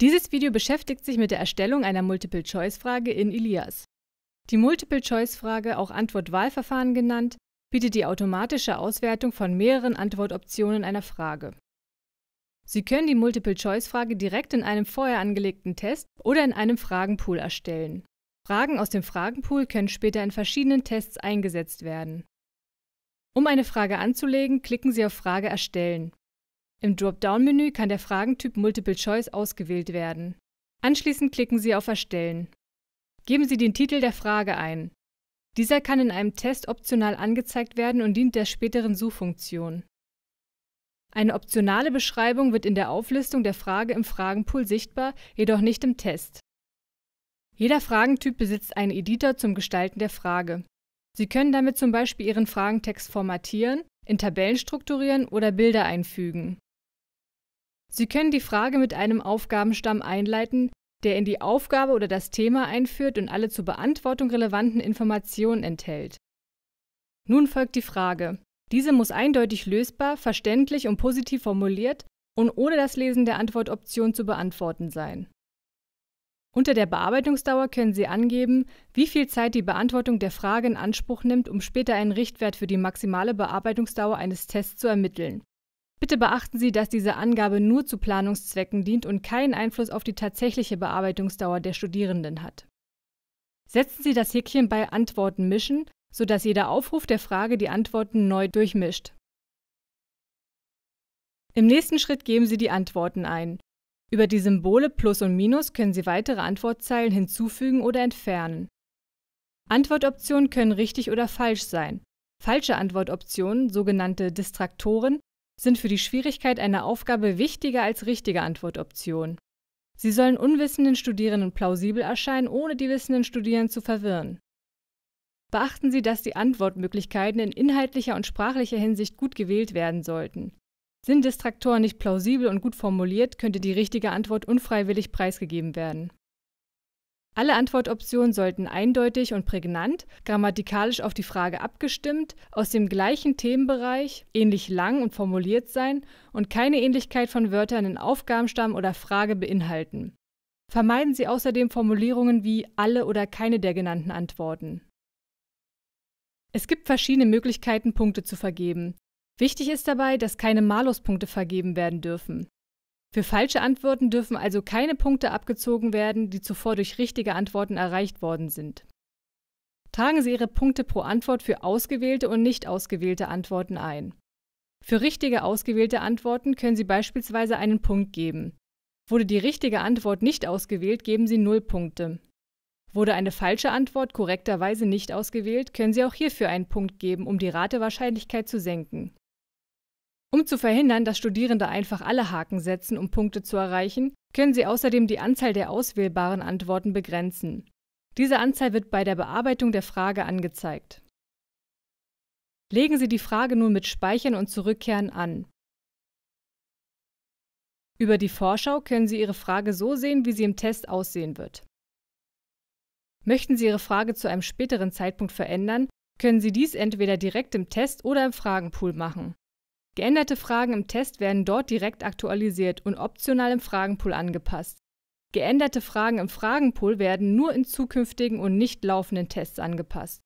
Dieses Video beschäftigt sich mit der Erstellung einer Multiple-Choice-Frage in Elias. Die Multiple-Choice-Frage, auch Antwort-Wahlverfahren genannt, bietet die automatische Auswertung von mehreren Antwortoptionen einer Frage. Sie können die Multiple-Choice-Frage direkt in einem vorher angelegten Test oder in einem Fragenpool erstellen. Fragen aus dem Fragenpool können später in verschiedenen Tests eingesetzt werden. Um eine Frage anzulegen, klicken Sie auf Frage erstellen. Im Dropdown-Menü kann der Fragentyp Multiple Choice ausgewählt werden. Anschließend klicken Sie auf Erstellen. Geben Sie den Titel der Frage ein. Dieser kann in einem Test optional angezeigt werden und dient der späteren Suchfunktion. Eine optionale Beschreibung wird in der Auflistung der Frage im Fragenpool sichtbar, jedoch nicht im Test. Jeder Fragentyp besitzt einen Editor zum Gestalten der Frage. Sie können damit zum Beispiel Ihren Fragentext formatieren, in Tabellen strukturieren oder Bilder einfügen. Sie können die Frage mit einem Aufgabenstamm einleiten, der in die Aufgabe oder das Thema einführt und alle zur Beantwortung relevanten Informationen enthält. Nun folgt die Frage. Diese muss eindeutig lösbar, verständlich und positiv formuliert und ohne das Lesen der Antwortoption zu beantworten sein. Unter der Bearbeitungsdauer können Sie angeben, wie viel Zeit die Beantwortung der Frage in Anspruch nimmt, um später einen Richtwert für die maximale Bearbeitungsdauer eines Tests zu ermitteln. Bitte beachten Sie, dass diese Angabe nur zu Planungszwecken dient und keinen Einfluss auf die tatsächliche Bearbeitungsdauer der Studierenden hat. Setzen Sie das Häkchen bei Antworten mischen, sodass jeder Aufruf der Frage die Antworten neu durchmischt. Im nächsten Schritt geben Sie die Antworten ein. Über die Symbole Plus und Minus können Sie weitere Antwortzeilen hinzufügen oder entfernen. Antwortoptionen können richtig oder falsch sein. Falsche Antwortoptionen, sogenannte Distraktoren, sind für die Schwierigkeit einer Aufgabe wichtiger als richtige Antwortoptionen. Sie sollen unwissenden Studierenden plausibel erscheinen, ohne die wissenden Studierenden zu verwirren. Beachten Sie, dass die Antwortmöglichkeiten in inhaltlicher und sprachlicher Hinsicht gut gewählt werden sollten. Sind Distraktoren nicht plausibel und gut formuliert, könnte die richtige Antwort unfreiwillig preisgegeben werden. Alle Antwortoptionen sollten eindeutig und prägnant, grammatikalisch auf die Frage abgestimmt, aus dem gleichen Themenbereich, ähnlich lang und formuliert sein und keine Ähnlichkeit von Wörtern in Aufgabenstamm oder Frage beinhalten. Vermeiden Sie außerdem Formulierungen wie alle oder keine der genannten Antworten. Es gibt verschiedene Möglichkeiten, Punkte zu vergeben. Wichtig ist dabei, dass keine Maluspunkte vergeben werden dürfen für falsche Antworten dürfen also keine Punkte abgezogen werden, die zuvor durch richtige Antworten erreicht worden sind. Tragen Sie Ihre Punkte pro Antwort für ausgewählte und nicht ausgewählte Antworten ein. Für richtige ausgewählte Antworten können Sie beispielsweise einen Punkt geben. Wurde die richtige Antwort nicht ausgewählt, geben Sie 0 Punkte. Wurde eine falsche Antwort korrekterweise nicht ausgewählt, können Sie auch hierfür einen Punkt geben, um die Ratewahrscheinlichkeit zu senken. Um zu verhindern, dass Studierende einfach alle Haken setzen, um Punkte zu erreichen, können sie außerdem die Anzahl der auswählbaren Antworten begrenzen. Diese Anzahl wird bei der Bearbeitung der Frage angezeigt. Legen Sie die Frage nun mit Speichern und Zurückkehren an. Über die Vorschau können Sie Ihre Frage so sehen, wie sie im Test aussehen wird. Möchten Sie Ihre Frage zu einem späteren Zeitpunkt verändern, können Sie dies entweder direkt im Test oder im Fragenpool machen. Geänderte Fragen im Test werden dort direkt aktualisiert und optional im Fragenpool angepasst. Geänderte Fragen im Fragenpool werden nur in zukünftigen und nicht laufenden Tests angepasst.